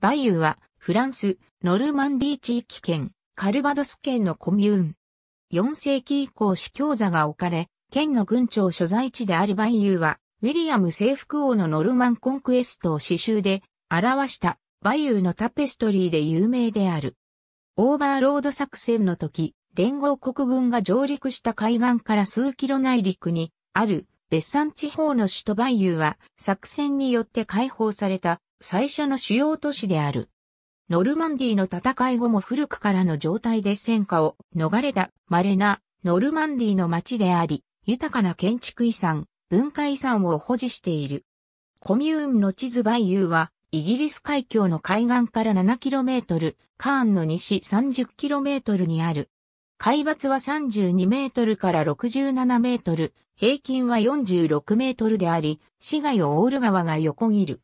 バイユーは、フランス、ノルマンディ地域圏、カルバドス県のコミューン。4世紀以降司教座が置かれ、県の軍庁所在地であるバイユーは、ウィリアム征服王のノルマンコンクエストを刺繍で表したバイユーのタペストリーで有名である。オーバーロード作戦の時、連合国軍が上陸した海岸から数キロ内陸にある別山地方の首都バイユーは作戦によって解放された最初の主要都市である。ノルマンディの戦い後も古くからの状態で戦火を逃れた稀なノルマンディの町であり、豊かな建築遺産、文化遺産を保持している。コミューンの地図バイユーは、イギリス海峡の海岸から 7km、カーンの西 30km にある。海抜は32メートルから67メートル、平均は46メートルであり、市街をオール川が横切る。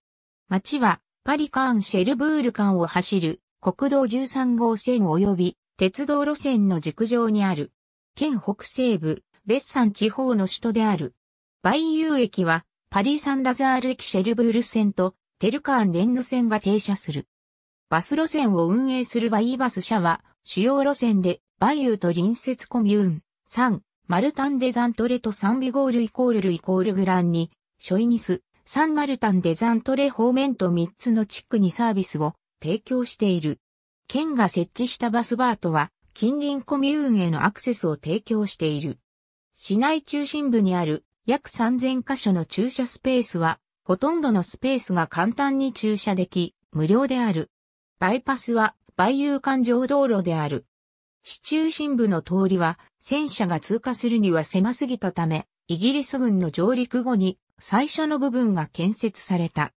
町はパリカーンシェルブール間を走る国道13号線及び鉄道路線の軸上にある。県北西部、ベッサン地方の首都である。バイユー駅はパリ・サン・ラザール駅シェルブール線とテルカーン連路線が停車する。バス路線を運営するバイバス社は主要路線でバイユーと隣接コミューン、サン、マルタン・デ・ザントレとサンビゴールイコールルイコールグランに、ショイニス、サンマルタンデザントレ方面と3つの地区にサービスを提供している。県が設置したバスバートは近隣コミューンへのアクセスを提供している。市内中心部にある約3000カ所の駐車スペースは、ほとんどのスペースが簡単に駐車でき、無料である。バイパスは、バイユー環状道路である。市中心部の通りは、戦車が通過するには狭すぎたため、イギリス軍の上陸後に最初の部分が建設された。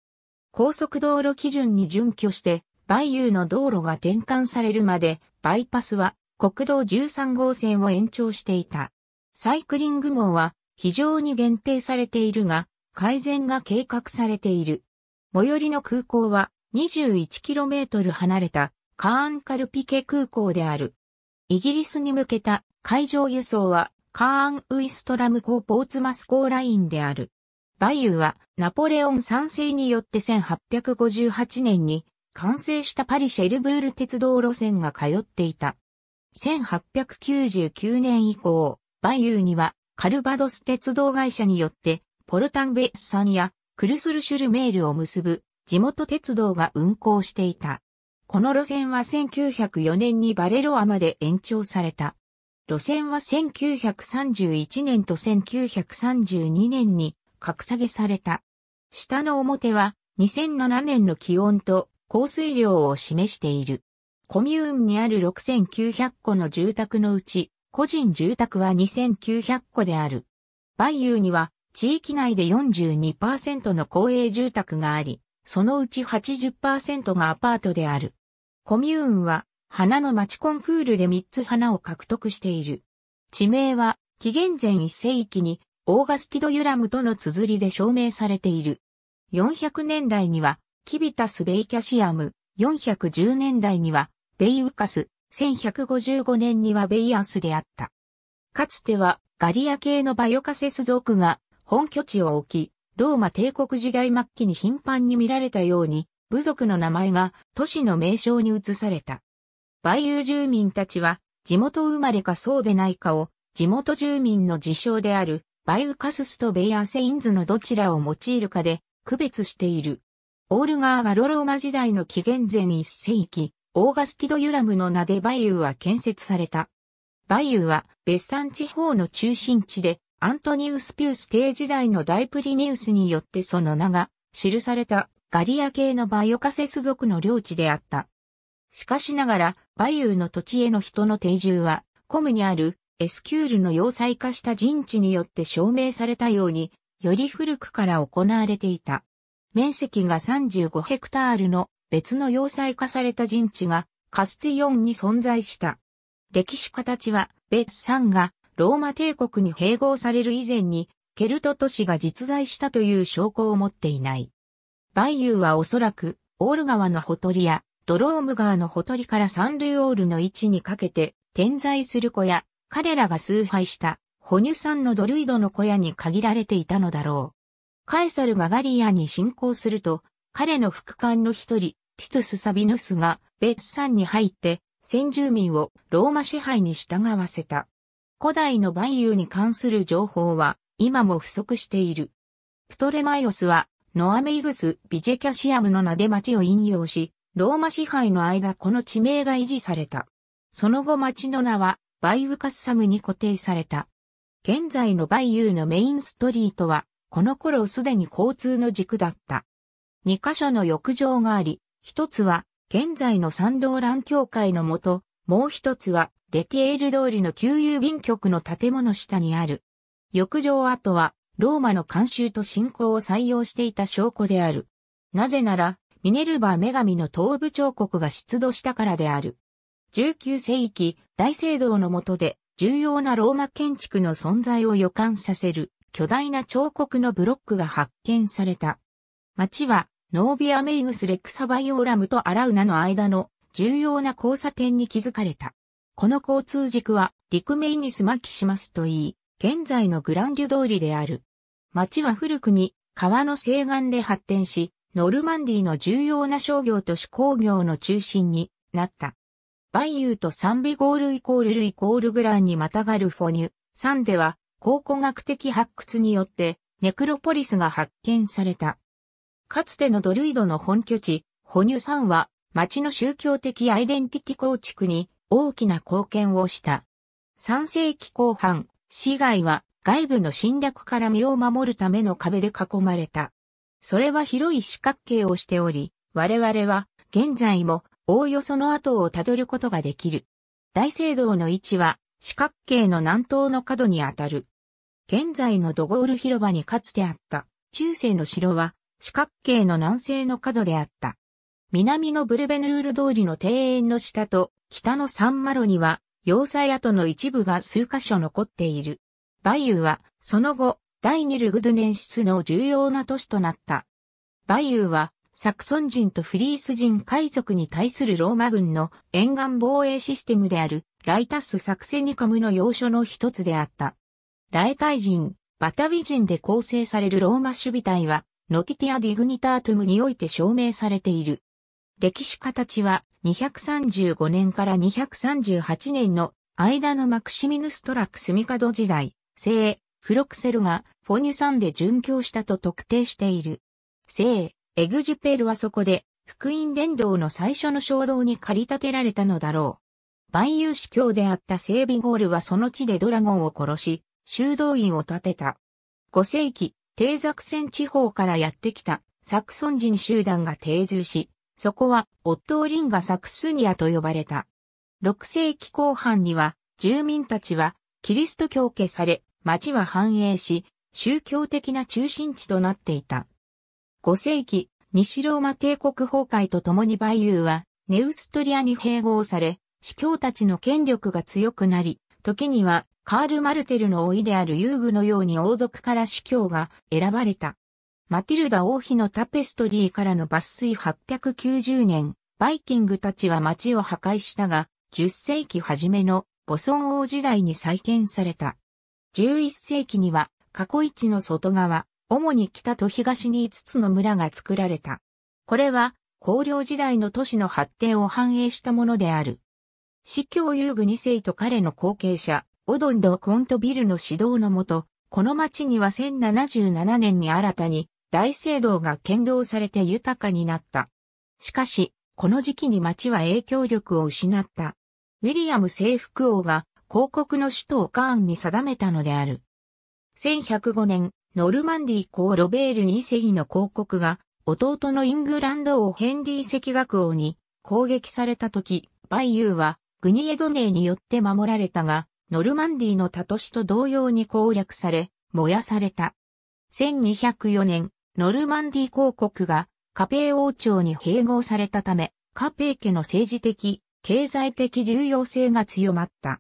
高速道路基準に準拠して、バイユーの道路が転換されるまで、バイパスは国道13号線を延長していた。サイクリング網は非常に限定されているが、改善が計画されている。最寄りの空港は 21km 離れたカーンカルピケ空港である。イギリスに向けた海上輸送はカーンウイストラムーポーツマスコーラインである。バイユはナポレオン3世によって1858年に完成したパリ・シェルブール鉄道路線が通っていた。1899年以降、バイユにはカルバドス鉄道会社によってポルタンベスンやクルスルシュルメールを結ぶ地元鉄道が運行していた。この路線は1904年にバレロアまで延長された。路線は1931年と1932年に格下げされた。下の表は2007年の気温と降水量を示している。コミューンにある6900個の住宅のうち、個人住宅は2900個である。バイユーには地域内で42%の公営住宅があり、そのうち80%がアパートである。コミューンは花の町コンクールで3つ花を獲得している。地名は紀元前1世紀にオーガスティド・ユラムとの綴りで証明されている。400年代には、キビタス・ベイキャシアム、410年代には、ベイウカス、1155年にはベイアスであった。かつては、ガリア系のバヨカセス族が本拠地を置き、ローマ帝国時代末期に頻繁に見られたように、部族の名前が都市の名称に移された。バイユ住民たちは、地元生まれかそうでないかを、地元住民の自称であるバイウカススとベイアセインズのどちらを用いるかで区別している。オールガーがロローマ時代の紀元前1世紀、オーガスティド・ユラムの名でバイウは建設された。バイはベは別産地方の中心地で、アントニウス・ピュース帝時代のダイプリニウスによってその名が記されたガリア系のバイオカセス族の領地であった。しかしながら、バイユーの土地への人の定住は、コムにあるエスキュールの要塞化した陣地によって証明されたように、より古くから行われていた。面積が35ヘクタールの別の要塞化された陣地がカスティオンに存在した。歴史形は、ベッサンがローマ帝国に併合される以前に、ケルト都市が実在したという証拠を持っていない。バイユーはおそらく、オール川のほとりや、ドローム川のほとりからサンルーオールの位置にかけて、点在する小屋、彼らが崇拝した哺乳んのドルイドの小屋に限られていたのだろう。カエサルがガリアに侵攻すると、彼の副官の一人、ティトゥス・サビヌスが別山に入って、先住民をローマ支配に従わせた。古代のバイユに関する情報は今も不足している。プトレマイオスはノアメイグス・ビジェキャシアムの名で町を引用し、ローマ支配の間この地名が維持された。その後町の名はバイウカッサムに固定された。現在のバイユーのメインストリートは、この頃すでに交通の軸だった。二カ所の浴場があり、一つは、現在の参道乱協会のもと、もう一つは、レティエール通りの旧郵便局の建物下にある。浴場跡は、ローマの慣習と信仰を採用していた証拠である。なぜなら、ミネルバ女神の東部彫刻が出土したからである。19世紀大聖堂の下で重要なローマ建築の存在を予感させる巨大な彫刻のブロックが発見された。町はノービアメイグスレクサバイオーラムとアラウナの間の重要な交差点に築かれた。この交通軸はリクメイニスマキシマスといい、現在のグランデュ通りである。町は古くに川の西岸で発展し、ノルマンディの重要な商業と手工業の中心になった。梅ーと賛美ゴールイコールルイコールグランにまたがるフォニュ、3では考古学的発掘によってネクロポリスが発見された。かつてのドルイドの本拠地、ォニュ山は町の宗教的アイデンティティ構築に大きな貢献をした。3世紀後半、市街は外部の侵略から身を守るための壁で囲まれた。それは広い四角形をしており、我々は現在もおおよその跡をたどることができる。大聖堂の位置は四角形の南東の角にあたる。現在のドゴール広場にかつてあった中世の城は四角形の南西の角であった。南のブルベヌール通りの庭園の下と北のサンマロには要塞跡の一部が数箇所残っている。バイユはその後第二ルグドゥネンシスの重要な都市となった。バイユはサクソン人とフリース人海賊に対するローマ軍の沿岸防衛システムであるライタス・サクセニカムの要所の一つであった。ライタイ人、バタウィ人で構成されるローマ守備隊は、ノティティア・ディグニタートゥムにおいて証明されている。歴史形は235年から238年の間のマクシミヌストラクスミカド時代、聖、フロクセルがフォニュサンで殉教したと特定している。聖、エグジュペルはそこで、福音伝道の最初の衝動に駆り立てられたのだろう。万有司教であったセービゴールはその地でドラゴンを殺し、修道院を建てた。5世紀、低作戦地方からやってきたサクソン人集団が定住し、そこはオットーリンガ・サクスニアと呼ばれた。6世紀後半には、住民たちはキリスト教化され、町は繁栄し、宗教的な中心地となっていた。5世紀、西ローマ帝国崩壊とともにバイユーは、ネウストリアに併合され、司教たちの権力が強くなり、時には、カール・マルテルの老いである遊具のように王族から司教が選ばれた。マティルダ王妃のタペストリーからの抜粋890年、バイキングたちは町を破壊したが、10世紀初めのボソン王時代に再建された。11世紀には過去一の外側、主に北と東に5つの村が作られた。これは、高陵時代の都市の発展を反映したものである。司教遊具2世と彼の後継者、オドンド・コントビルの指導のもと、この町には1077年に新たに大聖堂が建造されて豊かになった。しかし、この時期に町は影響力を失った。ウィリアム征服王が広告の首都をカーンに定めたのである。1105年、ノルマンディ公ロベール2世の広告が、弟のイングランド王ヘンリー赤学王に攻撃された時、バイユーはグニエドネーによって守られたが、ノルマンディのタトシと同様に攻略され、燃やされた。1204年、ノルマンディ公国がカペー王朝に併合されたため、カペー家の政治的、経済的重要性が強まった。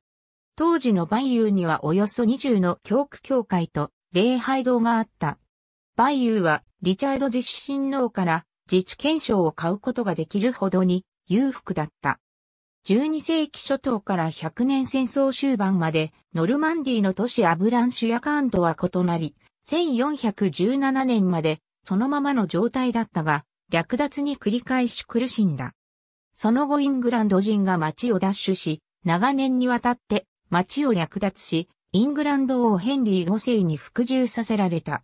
当時のバイユーにはおよそ20の教区教会と礼拝堂があった。バイユーはリチャード自治親王から自治憲証を買うことができるほどに裕福だった。12世紀初頭から100年戦争終盤までノルマンディの都市アブランシュやカーンとは異なり、1417年までそのままの状態だったが、略奪に繰り返し苦しんだ。その後イングランド人が町を奪取し、長年にわたって町を略奪し、イングランド王ヘンリー5世に服従させられた。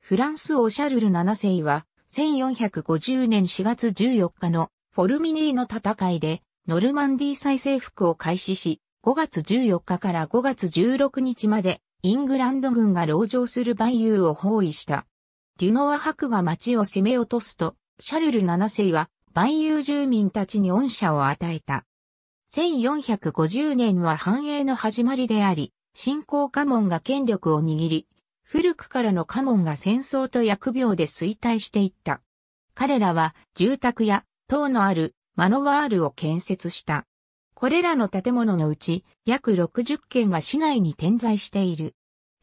フランス王シャルル7世は、1450年4月14日のフォルミニーの戦いで、ノルマンディ再征服を開始し、5月14日から5月16日まで、イングランド軍が籠城するバイユーを包囲した。デュノワ博が町を攻め落とすと、シャルル7世は、バイユー住民たちに恩赦を与えた。1450年は繁栄の始まりであり、信仰家紋が権力を握り、古くからの家紋が戦争と疫病で衰退していった。彼らは住宅や塔のあるマノワールを建設した。これらの建物のうち約60軒が市内に点在している。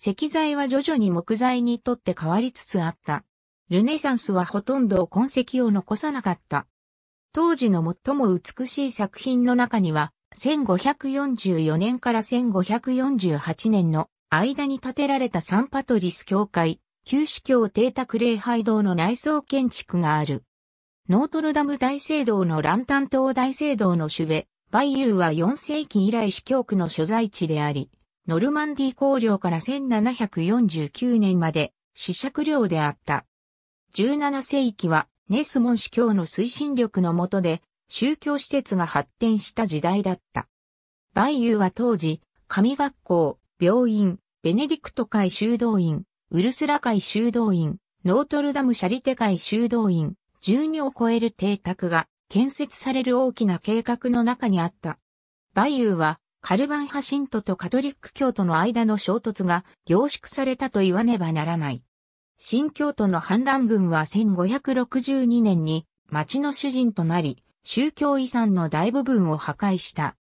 石材は徐々に木材にとって変わりつつあった。ルネサンスはほとんど痕跡を残さなかった。当時の最も美しい作品の中には、1544年から1548年の間に建てられたサンパトリス教会、旧市教邸宅礼拝堂の内装建築がある。ノートルダム大聖堂のランタン島大聖堂の主部、バイユーは4世紀以来司教区の所在地であり、ノルマンディ公領から1749年まで死釈領であった。17世紀はネスモン司教の推進力の下で宗教施設が発展した時代だった。バイユーは当時、神学校、病院、ベネディクト会修道院、ウルスラ会修道院、ノートルダムシャリテ会修道院、12を超える邸宅が建設される大きな計画の中にあった。バイユーは、カルバンハシントとカトリック教徒の間の衝突が凝縮されたと言わねばならない。新教徒の反乱軍は1562年に町の主人となり、宗教遺産の大部分を破壊した。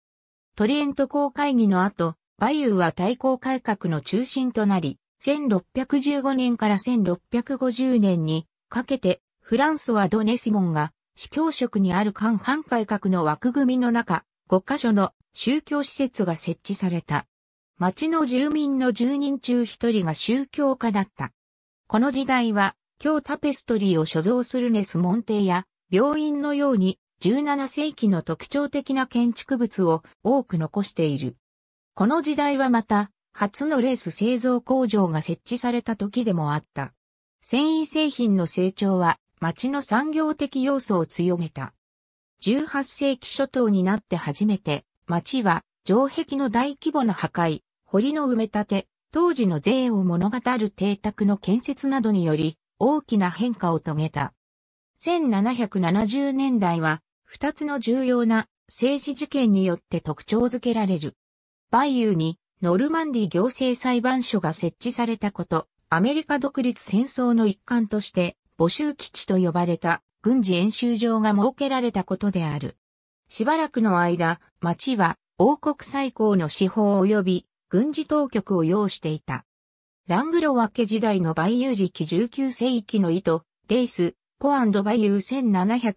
トリエント公会議の後、バユーは対抗改革の中心となり、1615年から1650年にかけて、フランスはドネシモンが、司教職にある官藩改革の枠組みの中、5カ所の宗教施設が設置された。町の住民の10人中1人が宗教家だった。この時代は、京タペストリーを所蔵するネスモンテや、病院のように17世紀の特徴的な建築物を多く残している。この時代はまた、初のレース製造工場が設置された時でもあった。繊維製品の成長は町の産業的要素を強めた。18世紀初頭になって初めて、町は城壁の大規模な破壊、堀の埋め立て、当時の税を物語る邸宅の建設などにより大きな変化を遂げた。1770年代は二つの重要な政治事件によって特徴づけられる。バイユーにノルマンディ行政裁判所が設置されたこと、アメリカ独立戦争の一環として募集基地と呼ばれた軍事演習場が設けられたことである。しばらくの間、町は王国最高の司法及び軍事当局を要していた。ラングロワケ時代のバイユー時期19世紀の意図、レース、ポアンドバイユー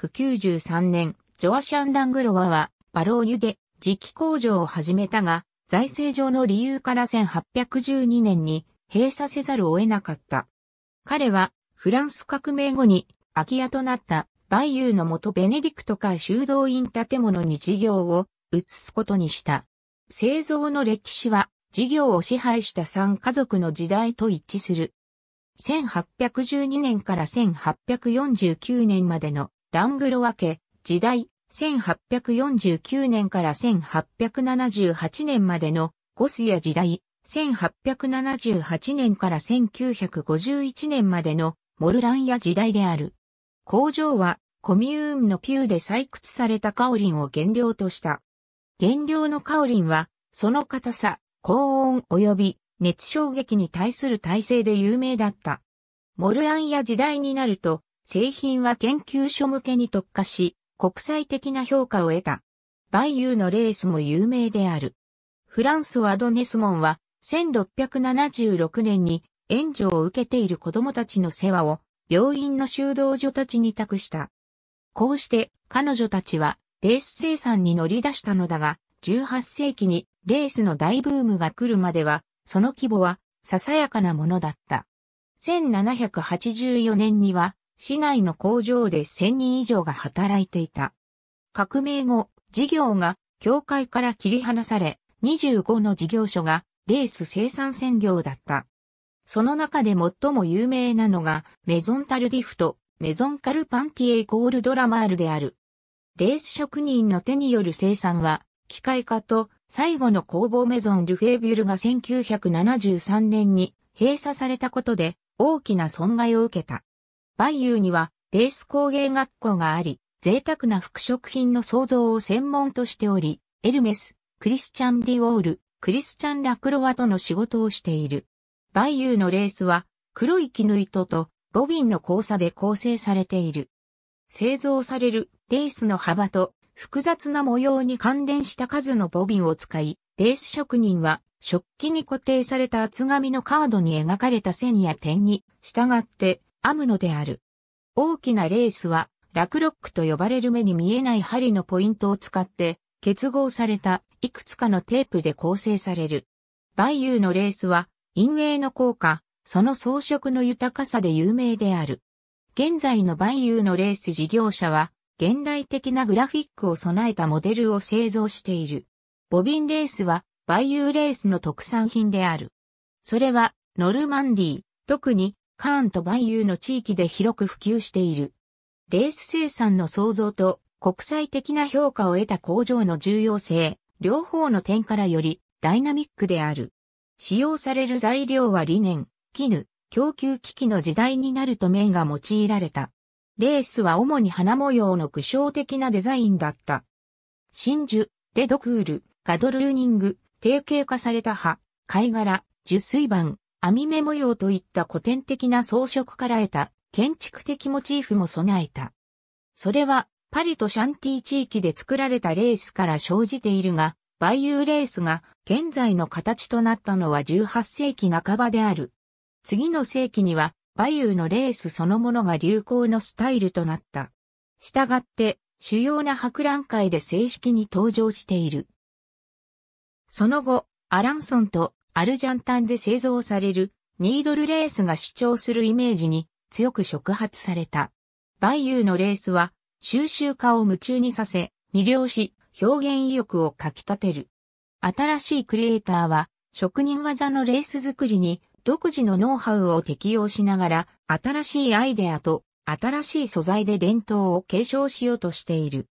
1793年、ジョアシャン・ラングロワは、バローニュで磁気工場を始めたが、財政上の理由から1812年に閉鎖せざるを得なかった。彼は、フランス革命後に空き家となったバイユーの元ベネディクト会修道院建物に事業を移すことにした。製造の歴史は事業を支配した3家族の時代と一致する。1812年から1849年までのラングロワ家、時代、1849年から1878年までのゴスや時代、1878年から1951年までのモルランや時代である。工場はコミューンのピューで採掘されたカオリンを原料とした。原料のカオリンは、その硬さ、高温及び熱衝撃に対する耐性で有名だった。モルランや時代になると、製品は研究所向けに特化し、国際的な評価を得た。バイユーのレースも有名である。フランスワドネスモンは1676年に援助を受けている子供たちの世話を病院の修道女たちに託した。こうして彼女たちはレース生産に乗り出したのだが、18世紀にレースの大ブームが来るまでは、その規模はささやかなものだった。1784年には市内の工場で1000人以上が働いていた。革命後、事業が教会から切り離され、25の事業所がレース生産専業だった。その中で最も有名なのが、メゾンタルディフト、メゾンカルパンティエイコールドラマールである。レース職人の手による生産は、機械化と最後の工房メゾンルフェービュルが1973年に閉鎖されたことで大きな損害を受けた。バイユーにはレース工芸学校があり、贅沢な服飾品の創造を専門としており、エルメス、クリスチャン・ディオール、クリスチャン・ラクロワとの仕事をしている。バイユーのレースは、黒い絹糸とボビンの交差で構成されている。製造されるレースの幅と複雑な模様に関連した数のボビンを使い、レース職人は食器に固定された厚紙のカードに描かれた線や点に従って編むのである。大きなレースは、ラクロックと呼ばれる目に見えない針のポイントを使って、結合されたいくつかのテープで構成される。バイユーのレースは、陰影の効果、その装飾の豊かさで有名である。現在のバイユーのレース事業者は、現代的なグラフィックを備えたモデルを製造している。ボビンレースは、バイユーレースの特産品である。それは、ノルマンディー、特にカーンとバイユーの地域で広く普及している。レース生産の創造と国際的な評価を得た工場の重要性、両方の点からよりダイナミックである。使用される材料は理念、絹、供給機器の時代になると面が用いられた。レースは主に花模様の具象的なデザインだった。真珠、レドクール、ガドルーニング、定型化された葉、貝殻、受水板、網目模様といった古典的な装飾から得た建築的モチーフも備えた。それはパリとシャンティ地域で作られたレースから生じているが、バイユーレースが現在の形となったのは18世紀半ばである。次の世紀にはバイユーのレースそのものが流行のスタイルとなった。したがって主要な博覧会で正式に登場している。その後、アランソンとアルジャンタンで製造されるニードルレースが主張するイメージに強く触発された。バイユーのレースは収集家を夢中にさせ、魅了し、表現意欲をかき立てる。新しいクリエイターは、職人技のレース作りに独自のノウハウを適用しながら、新しいアイデアと新しい素材で伝統を継承しようとしている。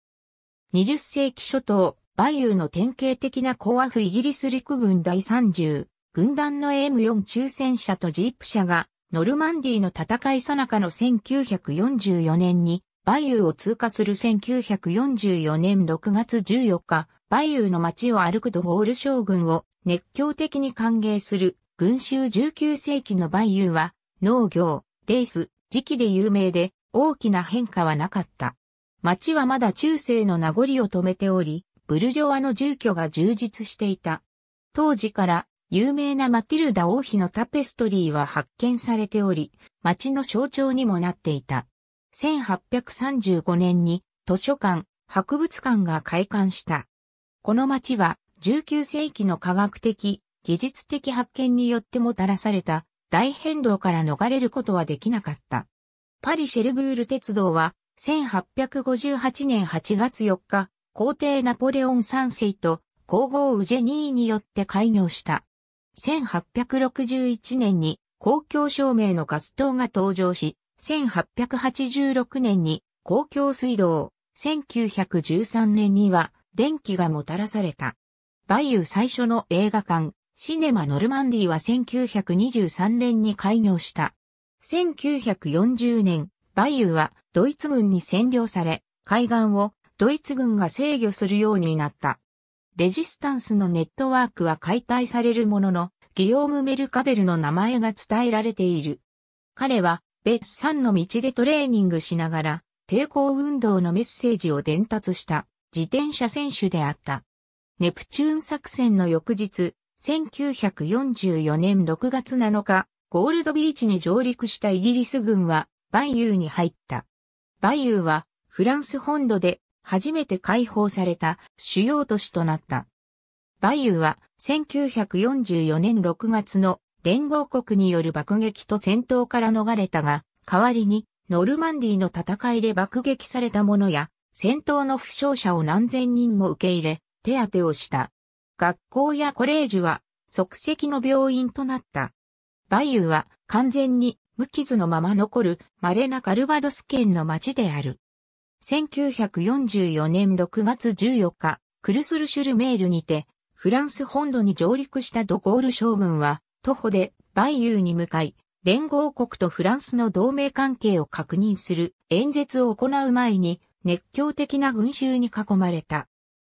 20世紀初頭、バイユーの典型的な高アフイギリス陸軍第30、軍団の M4 中戦車とジープ車が、ノルマンディの戦いさなかの1944年に、バイユーを通過する1944年6月14日、バイユーの街を歩くドホール将軍を熱狂的に歓迎する群衆19世紀のバイユーは、農業、レース、時期で有名で、大きな変化はなかった。街はまだ中世の名残を止めており、ブルジョワの住居が充実していた。当時から有名なマティルダ王妃のタペストリーは発見されており、町の象徴にもなっていた。1835年に図書館、博物館が開館した。この町は19世紀の科学的、技術的発見によってもたらされた大変動から逃れることはできなかった。パリシェルブール鉄道は1858年8月4日、皇帝ナポレオン三世と皇后ウジェニーによって開業した。1861年に公共照明のガス灯が登場し、1886年に公共水道、1913年には電気がもたらされた。バイユ最初の映画館、シネマ・ノルマンディは1923年に開業した。1940年、バイユはドイツ軍に占領され、海岸をドイツ軍が制御するようになった。レジスタンスのネットワークは解体されるものの、ギオーム・メルカデルの名前が伝えられている。彼は、別産の道でトレーニングしながら、抵抗運動のメッセージを伝達した自転車選手であった。ネプチューン作戦の翌日、1944年6月7日、ゴールドビーチに上陸したイギリス軍は、バイユーに入った。バイユーは、フランス本土で初めて解放された主要都市となった。バイユは1944年6月の連合国による爆撃と戦闘から逃れたが、代わりにノルマンディの戦いで爆撃された者や、戦闘の負傷者を何千人も受け入れ、手当てをした。学校やコレージュは即席の病院となった。バイユは完全に無傷のまま残る稀なカルバドス県の町である。1944年6月14日、クルスルシュルメールにて、フランス本土に上陸したドゴール将軍は、徒歩でバイユーに向かい、連合国とフランスの同盟関係を確認する演説を行う前に、熱狂的な群衆に囲まれた。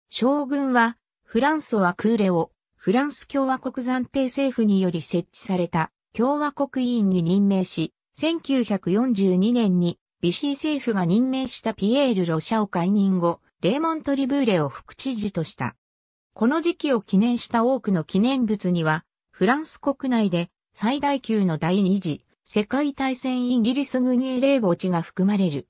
将軍は、フランソワ・クーレを、フランス共和国暫定政府により設置された共和国委員に任命し、1942年にビシー政府が任命したピエール・ロシャを解任後、レーモント・リブーレを副知事とした。この時期を記念した多くの記念物には、フランス国内で最大級の第二次世界大戦イギリス軍英霊墓地が含まれる。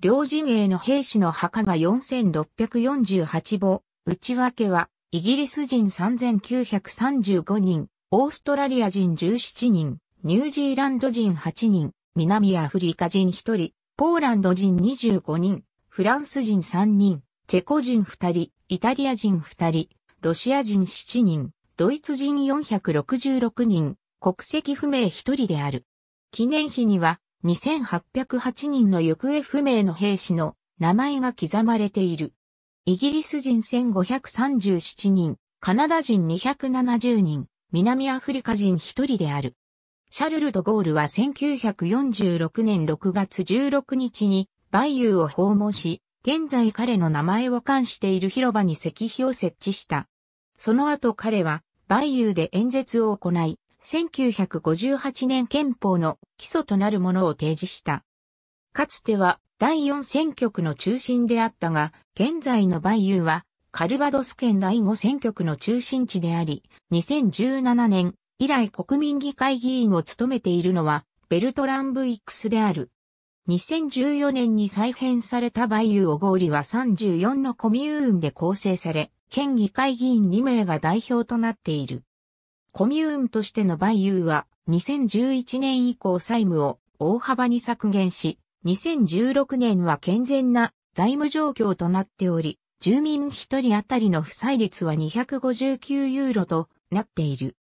両陣営の兵士の墓が4648墓、内訳はイギリス人3935人、オーストラリア人17人、ニュージーランド人8人、南アフリカ人1人、ポーランド人25人、フランス人3人、チェコ人2人、イタリア人2人、ロシア人7人、ドイツ人466人、国籍不明1人である。記念碑には2808人の行方不明の兵士の名前が刻まれている。イギリス人1537人、カナダ人270人、南アフリカ人1人である。シャルル・ド・ゴールは1946年6月16日にバイユーを訪問し、現在彼の名前を冠している広場に石碑を設置した。その後彼はバイユーで演説を行い、1958年憲法の基礎となるものを提示した。かつては第4選挙区の中心であったが、現在のバイユーはカルバドス県第5選挙区の中心地であり、2017年以来国民議会議員を務めているのは、ベルトラン・ブイックスである。2014年に再編されたバイユー・オゴーリは34のコミューンで構成され、県議会議員2名が代表となっている。コミューンとしてのバイユーは、2011年以降債務を大幅に削減し、2016年は健全な財務状況となっており、住民1人当たりの負債率は259ユーロとなっている。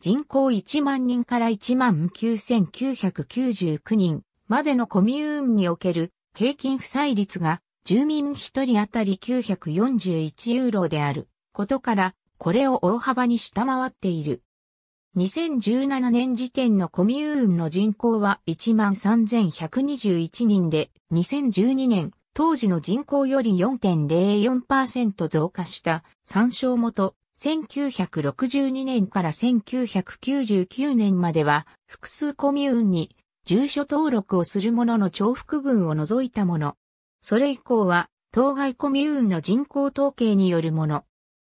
人口1万人から1万9999人までのコミューンにおける平均負債率が住民1人当たり941ユーロであることからこれを大幅に下回っている。2017年時点のコミューンの人口は13,121人で、2012年、当時の人口より4.04%増加した、参照元、1962年から1999年までは複数コミューンに住所登録をするものの重複分を除いたもの。それ以降は当該コミューンの人口統計によるもの。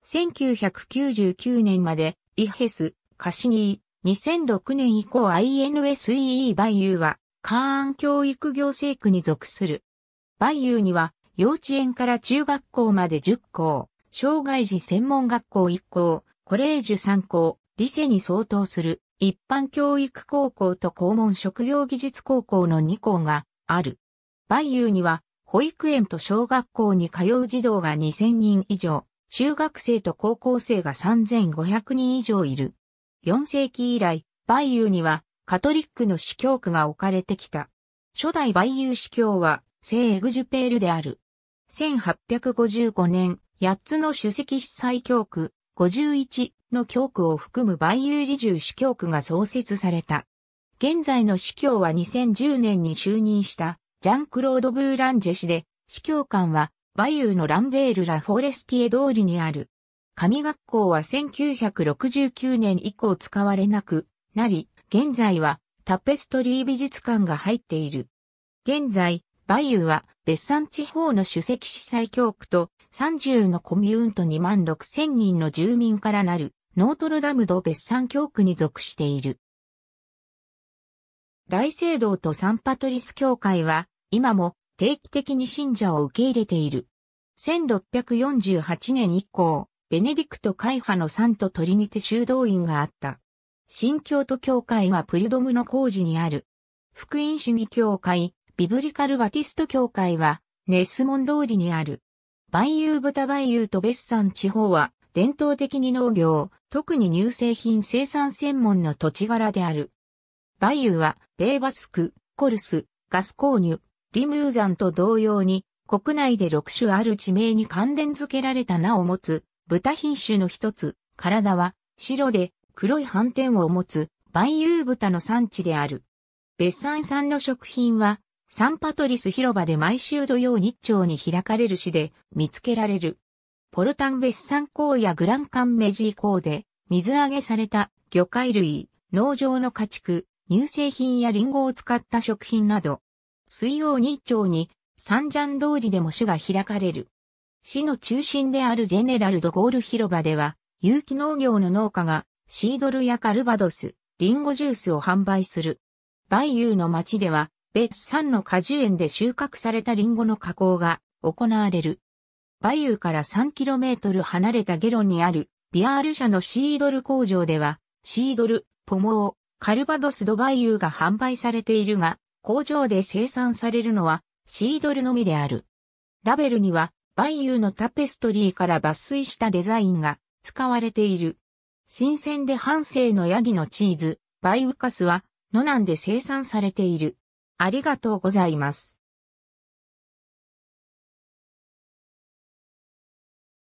1999年までイヘス、カシニー、2006年以降 INSEE バイユーは、カーン教育行政区に属する。バイユーには、幼稚園から中学校まで10校、障害児専門学校1校、コレージュ3校、リセに相当する一般教育高校と校門職業技術高校の2校がある。バイユーには保育園と小学校に通う児童が2000人以上、中学生と高校生が3500人以上いる。4世紀以来、バイユーにはカトリックの司教区が置かれてきた。初代バイユー司教は聖エグジュペールである。1855年、8つの主席司祭教区、51の教区を含むバイユーリー司教区が創設された。現在の司教は2010年に就任したジャン・クロード・ブーランジェ氏で、司教官はバイユーのランベール・ラ・フォレスティエ通りにある。神学校は1969年以降使われなくなり、現在はタペストリー美術館が入っている。現在、バイユは、別産地方の主席司祭教区と30のコミューンと2万6千人の住民からなる、ノートルダムド別産教区に属している。大聖堂とサンパトリス教会は、今も定期的に信者を受け入れている。1648年以降、ベネディクト会派のサントトリニテ修道院があった。新教徒教会がプルドムの工事にある。福音主義教会、ビブリカル・バティスト教会は、ネスモン通りにある。バイユー豚バイユーとベッサン地方は、伝統的に農業、特に乳製品生産専門の土地柄である。バイユーは、ベーバスク、コルス、ガスコーニュ、リムーザンと同様に、国内で6種ある地名に関連付けられた名を持つ、豚品種の一つ、体は、白で黒い斑点を持つ、バイユー豚の産地である。別産産の食品は、サンパトリス広場で毎週土曜日朝に開かれる市で見つけられる。ポルタンベスン港やグランカンメジー港で水揚げされた魚介類、農場の家畜、乳製品やリンゴを使った食品など、水曜日朝にサンジャン通りでも市が開かれる。市の中心であるジェネラルドゴール広場では、有機農業の農家がシードルやカルバドス、リンゴジュースを販売する。バイユーの街では、別産の果樹園で収穫されたリンゴの加工が行われる。バイユーから 3km 離れたゲロにあるビアール社のシードル工場では、シードル、ポモをカルバドスドバイユーが販売されているが、工場で生産されるのはシードルのみである。ラベルにはバイユーのタペストリーから抜粋したデザインが使われている。新鮮で半生のヤギのチーズ、バイウカスは、ノナンで生産されている。ありがとうございます。